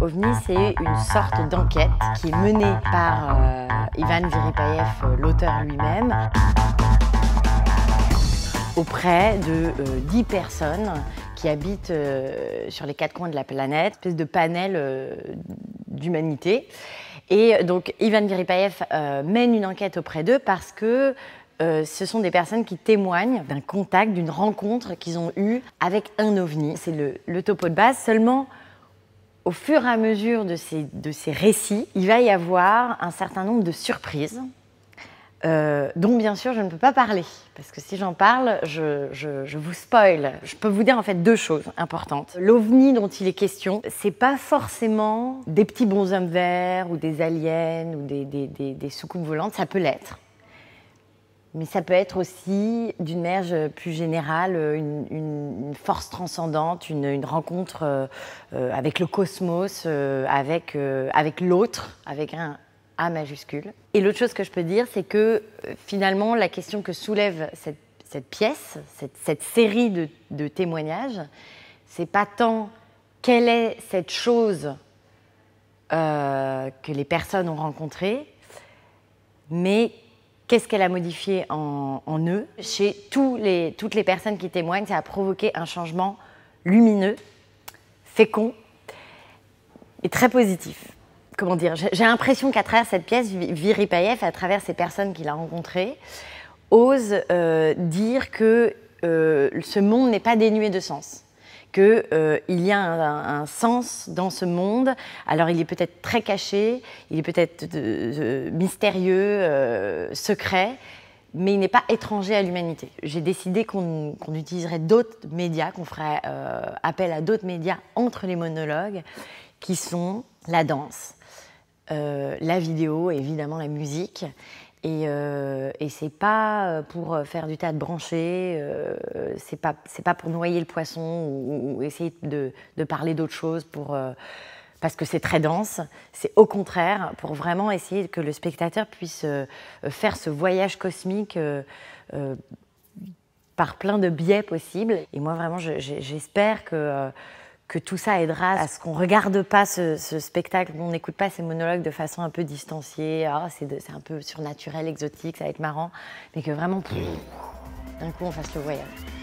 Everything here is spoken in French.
OVNI, c'est une sorte d'enquête qui est menée par euh, Ivan Viripayev, euh, l'auteur lui-même, auprès de euh, dix personnes qui habitent sur les quatre coins de la planète, espèce de panel d'humanité. Et donc Ivan Viripayev mène une enquête auprès d'eux parce que euh, ce sont des personnes qui témoignent d'un contact, d'une rencontre qu'ils ont eue avec un ovni. C'est le, topo de base. Seulement, au fur et à mesure de ces, récits, il va y avoir un certain nombre de surprises. Euh, dont bien sûr je ne peux pas parler, parce que si j'en parle, je, vous spoil. Je peux vous dire en fait deux choses importantes. L'ovni dont il est question, c'est pas forcément des petits bonshommes verts ou des aliens ou des, des soucoupes volantes, ça peut l'être. Mais ça peut être aussi, d'une merge euh, plus générale, euh, une, force transcendante, une, rencontre euh, avec le cosmos, avec, avec l'autre, avec un A majuscule. Et l'autre chose que je peux dire, c'est que finalement, la question que soulève cette, pièce, cette, série de, de témoignages, c'est pas tant quelle est cette chose que les personnes ont rencontrée, mais Qu'est-ce qu'elle a modifié en, eux Chez toutes les personnes qui témoignent, ça a provoqué un changement lumineux, fécond et très positif. Comment dire J'ai l'impression qu'à travers cette pièce, Viri à travers ces personnes qu'il a rencontrées, ose euh, dire que euh, ce monde n'est pas dénué de sens qu'il euh, y a un, sens dans ce monde. Alors il est peut-être très caché, il est peut-être euh, euh, mystérieux, secret, mais il n'est pas étranger à l'humanité. J'ai décidé qu'on utiliserait d'autres médias, qu'on ferait appel à d'autres médias entre les monologues, qui sont la danse, la vidéo évidemment la musique. Et, euh, et c'est pas euh, pour euh, faire du tas de euh, c'est pas, pas pour noyer le poisson ou, essayer de, de parler d'autre chose pour, euh, parce que c'est très dense. C'est au contraire pour vraiment essayer que le spectateur puisse faire ce voyage cosmique par plein de biais possibles. Et moi, vraiment, j'espère que que tout ça aidera à ce qu'on ne regarde pas ce, spectacle, qu'on n'écoute pas ces monologues de façon un peu distanciée. Ah, c'est un peu surnaturel, exotique, ça va être marrant, mais que vraiment, d'un coup, on fasse le voyage.